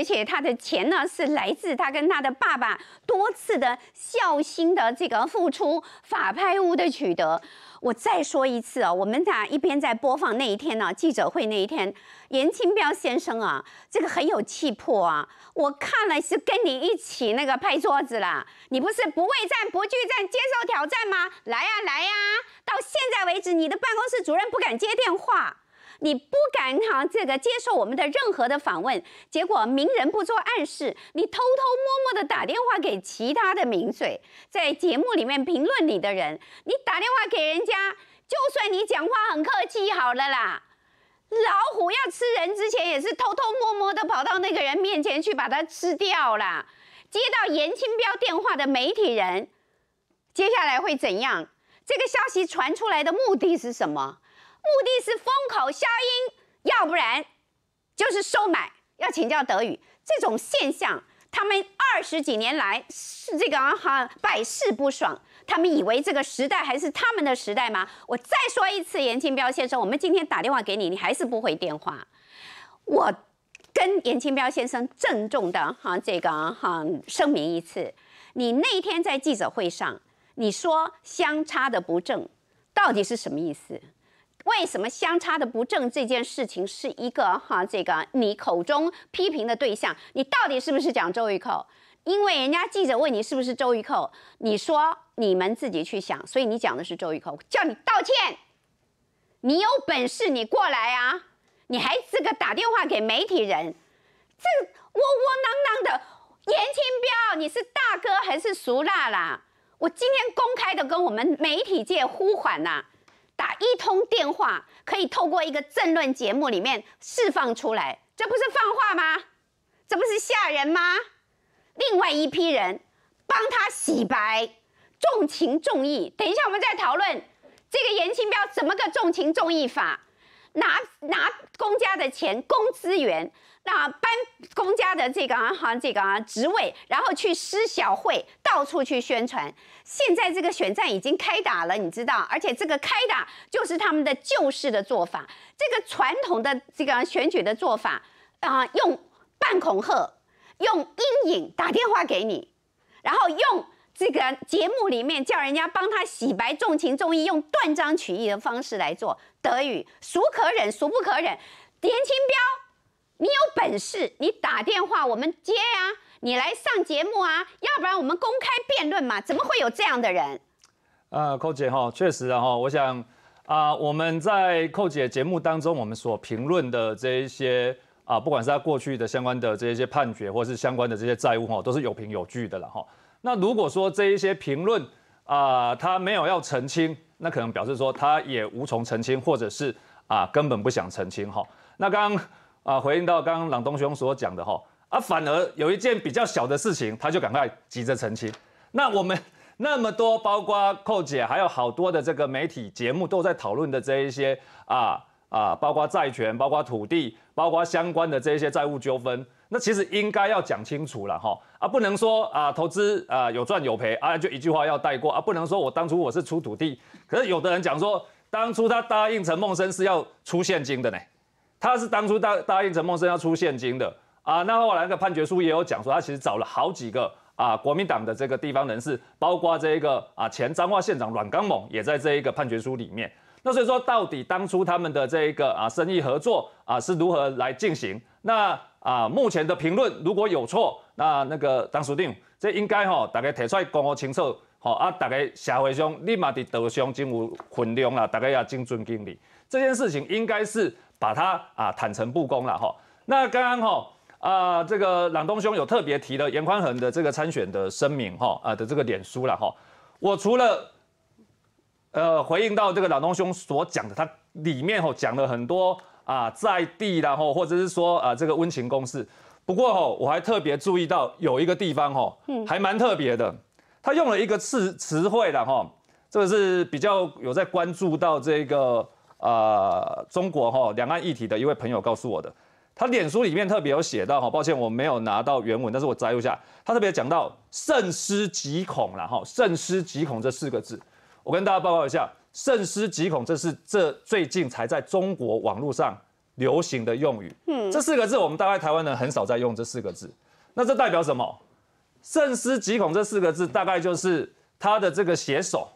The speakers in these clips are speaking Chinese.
而且他的钱呢，是来自他跟他的爸爸多次的孝心的这个付出，法拍屋的取得。我再说一次啊，我们在一边在播放那一天呢，记者会那一天，严清彪先生啊，这个很有气魄啊。我看了是跟你一起那个拍桌子啦，你不是不畏战、不惧战、接受挑战吗？来呀，来呀！到现在为止，你的办公室主任不敢接电话。你不敢哈，这个接受我们的任何的访问。结果明人不做暗事，你偷偷摸摸的打电话给其他的名嘴，在节目里面评论你的人，你打电话给人家，就算你讲话很客气，好了啦。老虎要吃人之前，也是偷偷摸摸的跑到那个人面前去把它吃掉啦。接到严清标电话的媒体人，接下来会怎样？这个消息传出来的目的是什么？目的是封口消音，要不然就是收买。要请教德语这种现象，他们二十几年来是这个啊哈，百试不爽。他们以为这个时代还是他们的时代吗？我再说一次，严清彪先生，我们今天打电话给你，你还是不回电话。我跟严清彪先生郑重的哈这个哈声明一次：你那天在记者会上你说相差的不正，到底是什么意思？为什么相差的不正这件事情是一个哈？这个你口中批评的对象，你到底是不是讲周玉蔻？因为人家记者问你是不是周玉蔻，你说你们自己去想，所以你讲的是周玉蔻，叫你道歉。你有本事你过来啊！你还这个打电话给媒体人，这窝窝囊囊的严钦标，你是大哥还是俗辣啦？我今天公开的跟我们媒体界呼喊呐！打一通电话，可以透过一个政论节目里面释放出来，这不是放话吗？这不是吓人吗？另外一批人帮他洗白，重情重义。等一下，我们再讨论这个严钦彪怎么个重情重义法？拿拿公家的钱、公资源。啊，搬公家的这个啊，这个啊职位，然后去施小会，到处去宣传。现在这个选战已经开打了，你知道？而且这个开打就是他们的旧式的做法，这个传统的这个选举的做法啊，用半恐吓，用阴影，打电话给你，然后用这个节目里面叫人家帮他洗白，重情重义，用断章取义的方式来做，德语，孰可忍，孰不可忍？年清标。你有本事，你打电话我们接呀！你来上节目啊！要不然我们公开辩论嘛？怎么会有这样的人？啊，寇姐哈，确实哈，我想啊，我们在寇姐节目当中，我们所评论的这一些啊，不管是他过去的相关的这些判决，或是相关的这些债务哈，都是有凭有据的了哈。那如果说这一些评论啊，他没有要澄清，那可能表示说他也无从澄清，或者是啊，根本不想澄清哈。那刚刚。啊，回应到刚刚朗东兄所讲的哈，啊，反而有一件比较小的事情，他就赶快急着澄清。那我们那么多，包括寇姐，还有好多的这个媒体节目都在讨论的这一些啊啊，包括债权、包括土地、包括相关的这些债务纠纷，那其实应该要讲清楚了哈，啊，不能说啊投资啊有赚有赔啊就一句话要带过啊，不能说我当初我是出土地，可是有的人讲说当初他答应陈梦生是要出现金的呢。他是当初答答应陈梦生要出现金的啊，那后来那个判决书也有讲说，他其实找了好几个啊国民党的这个地方人士，包括这一个啊前彰化县长阮刚猛也在这一个判决书里面。那所以说，到底当初他们的这一个啊生意合作啊是如何来进行？那啊目前的评论如果有错，那那个当书定这应该哈，大家提出来公开清楚，好啊，大概社会上立马的德上就有衡量了，大概也尽尊敬你这件事情应该是。把它啊坦诚布公了哈，那刚刚哈啊这个朗东兄有特别提了严宽衡的这个参选的声明哈啊的这个脸书了哈，我除了呃回应到这个朗东兄所讲的，他里面哈讲了很多啊在地然后或者是说啊这个温情公式，不过哈我还特别注意到有一个地方哈还蛮特别的，他用了一个词词汇的哈，这个是比较有在关注到这个。呃，中国哈两岸议题的一位朋友告诉我的，他脸书里面特别有写到，哈，抱歉我没有拿到原文，但是我摘录下，他特别讲到“慎思极恐”了哈，“慎思极恐”这四个字，我跟大家报告一下，“慎思极恐”这是这最近才在中国网络上流行的用语，嗯，这四个字我们大概台湾人很少在用这四个字，那这代表什么？“慎思极恐”这四个字大概就是他的这个写手，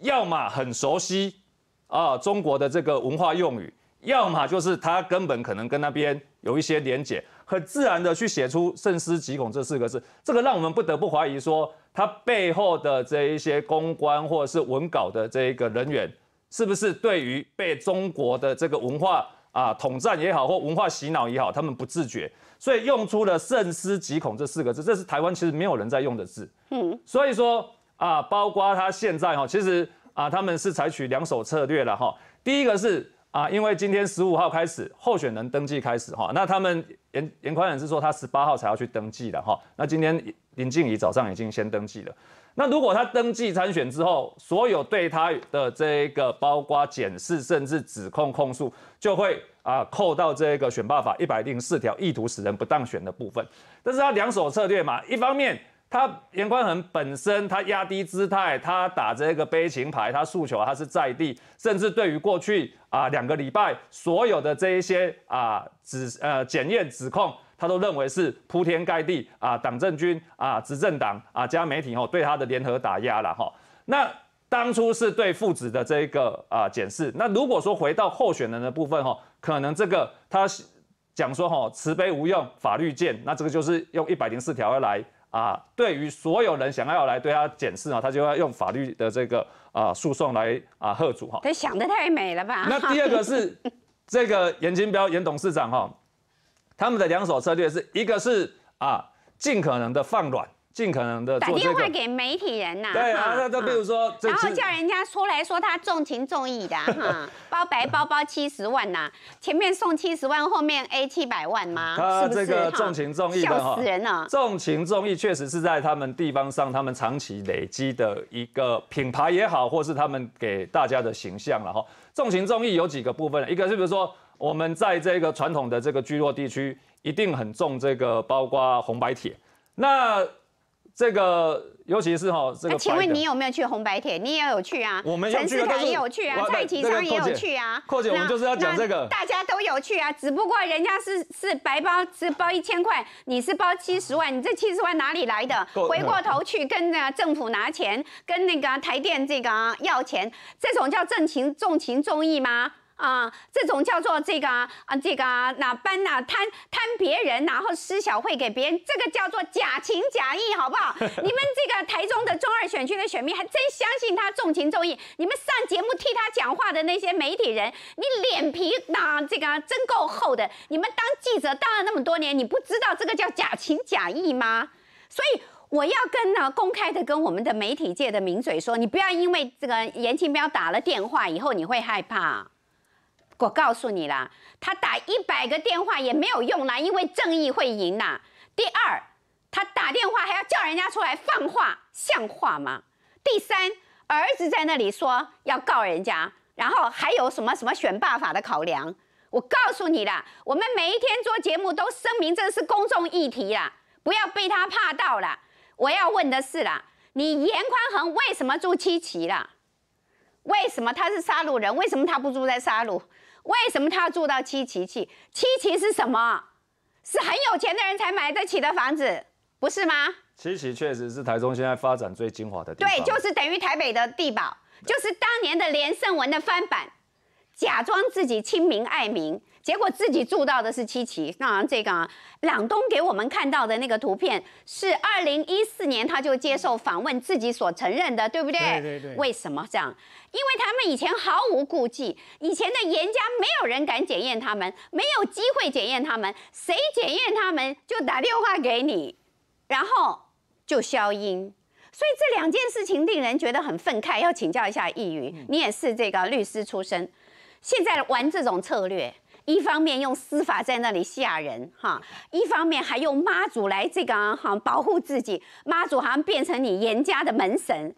要么很熟悉。啊，中国的这个文化用语，要么就是它根本可能跟那边有一些连结，很自然的去写出“慎思极恐”这四个字，这个让我们不得不怀疑说，它背后的这一些公关或者是文稿的这个人员，是不是对于被中国的这个文化啊统战也好，或文化洗脑也好，他们不自觉，所以用出了“慎思极恐”这四个字，这是台湾其实没有人在用的字。嗯，所以说啊，包括他现在哈，其实。啊，他们是采取两手策略了哈。第一个是啊，因为今天十五号开始候选人登记开始哈，那他们严严宽远是说他十八号才要去登记的哈。那今天林静怡早上已经先登记了。那如果他登记参选之后，所有对他的这个包括检视甚至指控控诉，就会啊扣到这个选罢法一百零四条意图使人不当选的部分。但是他两手策略嘛，一方面。他严宽恒本身，他压低姿态，他打这个悲情牌，他诉求他是在地，甚至对于过去啊两个礼拜所有的这一些啊指呃检验指控，他都认为是铺天盖地啊党政军啊执政党啊加媒体吼对他的联合打压了哈。那当初是对父子的这个啊检视，那如果说回到候选人的部分吼，可能这个他讲说吼慈悲无用，法律见，那这个就是用一百零四条来。啊，对于所有人想要来对他检视啊，他就要用法律的这个啊诉讼来啊喝阻哈。他想得太美了吧？那第二个是这个严金彪严董事长哈，他们的两手策略是一个是啊尽可能的放软。尽可能的打电话给媒体人呐。对啊，那那比如说，然后叫人家出来说他重情重义的哈，包白包包七十万呐，前面送七十万，后面 A 七百万吗？他这个重情重义的哈，笑死人了。重情重义确实是在他们地方上，他们长期累积的一个品牌也好，或是他们给大家的形象了哈。重情重义有几个部分，一个是比如说我们在这个传统的这个聚落地区，一定很重这个，包括红白铁那。这个，尤其是哈，这个。请问你有没有去红白帖？你也有去啊。我们陈思凯也有去啊，蔡启昌也有去啊。况且我们就是要讲这个，大家都有去啊。只不过人家是是白包，是包一千块，你是包七十万，你这七十万哪里来的？回过头去跟那政府拿钱，跟那个台电这个要钱，这种叫重情重情重义吗？啊，这种叫做这个啊，这个啊，那搬那贪贪别人，然后私小会给别人，这个叫做假情假意，好不好？你们这个台中的中二选区的选民还真相信他重情重义？你们上节目替他讲话的那些媒体人，你脸皮哪这个真够厚的？你们当记者当了那么多年，你不知道这个叫假情假意吗？所以我要跟呢公开的跟我们的媒体界的名嘴说，你不要因为这个严庆彪打了电话以后，你会害怕。我告诉你啦，他打一百个电话也没有用啦，因为正义会赢啦。第二，他打电话还要叫人家出来放话，像话吗？第三，儿子在那里说要告人家，然后还有什么什么选罢法的考量？我告诉你啦，我们每一天做节目都声明这是公众议题啦，不要被他怕到啦。我要问的是啦，你严宽恒为什么住七期啦？为什么他是杀戮人？为什么他不住在杀戮？为什么他要住到七旗去？七旗是什么？是很有钱的人才买得起的房子，不是吗？七旗确实是台中现在发展最精华的。地对，就是等于台北的地堡，就是当年的连胜文的翻版，假装自己亲民爱民。结果自己住到的是七期。那这个朗东给我们看到的那个图片是二零一四年他就接受访问自己所承认的，对不对？对对对。为什么这样？因为他们以前毫无顾忌，以前的严家没有人敢检验他们，没有机会检验他们，谁检验他们就打电话给你，然后就消音。所以这两件事情令人觉得很愤慨。要请教一下易宇，你也是这个律师出身，现在玩这种策略。一方面用司法在那里吓人哈，一方面还用妈祖来这个哈保护自己，妈祖好像变成你严家的门神。